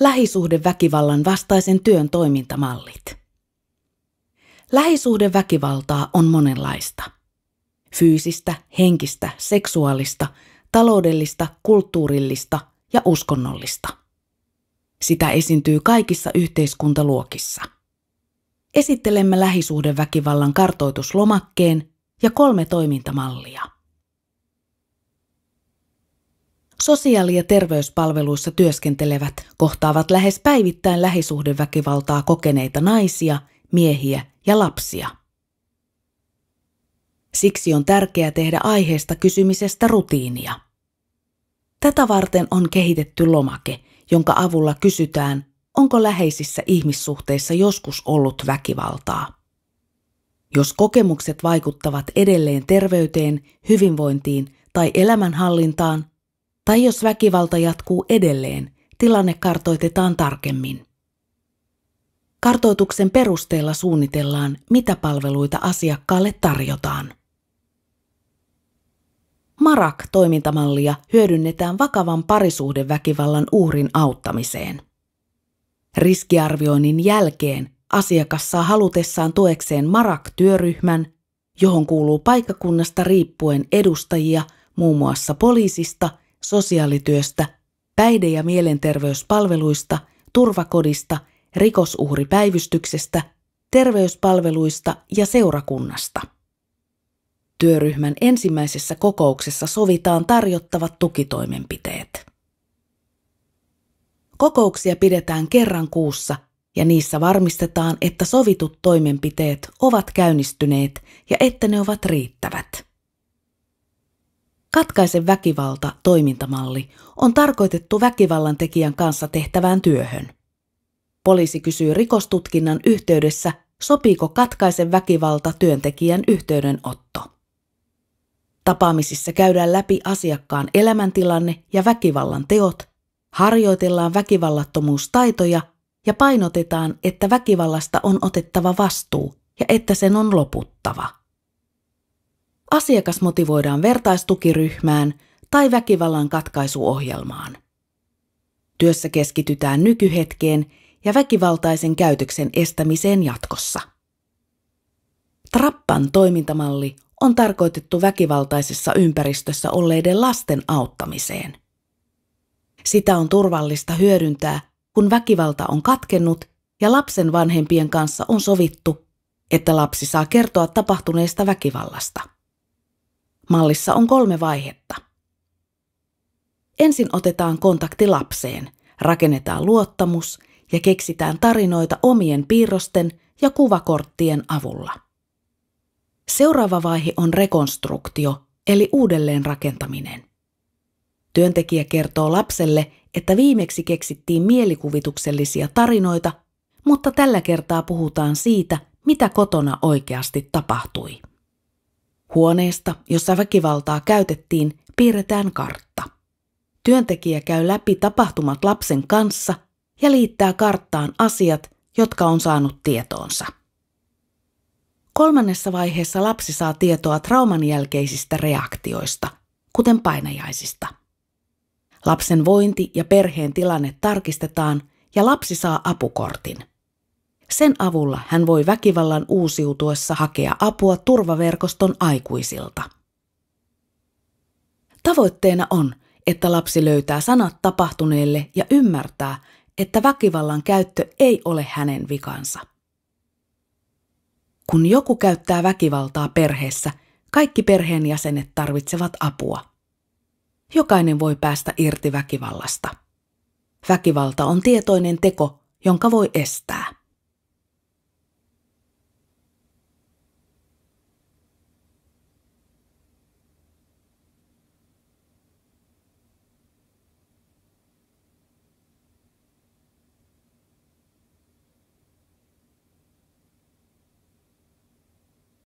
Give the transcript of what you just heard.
lähisuhdeväkivallan vastaisen työn toimintamallit. Lähisuhdeväkivaltaa on monenlaista. Fyysistä, henkistä, seksuaalista, taloudellista, kulttuurillista ja uskonnollista. Sitä esiintyy kaikissa yhteiskuntaluokissa. Esittelemme lähisuhdeväkivallan kartoituslomakkeen ja kolme toimintamallia. Sosiaali- ja terveyspalveluissa työskentelevät kohtaavat lähes päivittäin lähisuhdeväkivaltaa kokeneita naisia, miehiä ja lapsia. Siksi on tärkeää tehdä aiheesta kysymisestä rutiinia. Tätä varten on kehitetty lomake, jonka avulla kysytään, onko läheisissä ihmissuhteissa joskus ollut väkivaltaa. Jos kokemukset vaikuttavat edelleen terveyteen, hyvinvointiin tai elämänhallintaan, tai jos väkivalta jatkuu edelleen, tilanne kartoitetaan tarkemmin. Kartoituksen perusteella suunnitellaan, mitä palveluita asiakkaalle tarjotaan. Marak-toimintamallia hyödynnetään vakavan parisuhdeväkivallan uhrin auttamiseen. Riskiarvioinnin jälkeen asiakas saa halutessaan tuekseen Marak-työryhmän, johon kuuluu paikkakunnasta riippuen edustajia muun muassa poliisista sosiaalityöstä, päihde- ja mielenterveyspalveluista, turvakodista, rikosuhripäivystyksestä, terveyspalveluista ja seurakunnasta. Työryhmän ensimmäisessä kokouksessa sovitaan tarjottavat tukitoimenpiteet. Kokouksia pidetään kerran kuussa ja niissä varmistetaan, että sovitut toimenpiteet ovat käynnistyneet ja että ne ovat riittävät. Katkaise väkivalta toimintamalli on tarkoitettu väkivallan tekijän kanssa tehtävään työhön. Poliisi kysyy rikostutkinnan yhteydessä, sopiiko katkaise väkivalta työntekijän yhteydenotto. Tapaamisissa käydään läpi asiakkaan elämäntilanne ja väkivallan teot, harjoitellaan väkivallattomuustaitoja ja painotetaan, että väkivallasta on otettava vastuu ja että sen on loputtava asiakas motivoidaan vertaistukiryhmään tai väkivallan katkaisuohjelmaan. Työssä keskitytään nykyhetkeen ja väkivaltaisen käytöksen estämiseen jatkossa. Trappan toimintamalli on tarkoitettu väkivaltaisessa ympäristössä olleiden lasten auttamiseen. Sitä on turvallista hyödyntää, kun väkivalta on katkennut ja lapsen vanhempien kanssa on sovittu, että lapsi saa kertoa tapahtuneesta väkivallasta. Mallissa on kolme vaihetta. Ensin otetaan kontakti lapseen, rakennetaan luottamus ja keksitään tarinoita omien piirrosten ja kuvakorttien avulla. Seuraava vaihe on rekonstruktio, eli uudelleenrakentaminen. Työntekijä kertoo lapselle, että viimeksi keksittiin mielikuvituksellisia tarinoita, mutta tällä kertaa puhutaan siitä, mitä kotona oikeasti tapahtui. Huoneesta, jossa väkivaltaa käytettiin, piirretään kartta. Työntekijä käy läpi tapahtumat lapsen kanssa ja liittää karttaan asiat, jotka on saanut tietoonsa. Kolmannessa vaiheessa lapsi saa tietoa trauman jälkeisistä reaktioista, kuten painajaisista. Lapsen vointi ja perheen tilanne tarkistetaan ja lapsi saa apukortin. Sen avulla hän voi väkivallan uusiutuessa hakea apua turvaverkoston aikuisilta. Tavoitteena on, että lapsi löytää sanat tapahtuneelle ja ymmärtää, että väkivallan käyttö ei ole hänen vikansa. Kun joku käyttää väkivaltaa perheessä, kaikki perheenjäsenet tarvitsevat apua. Jokainen voi päästä irti väkivallasta. Väkivalta on tietoinen teko, jonka voi estää.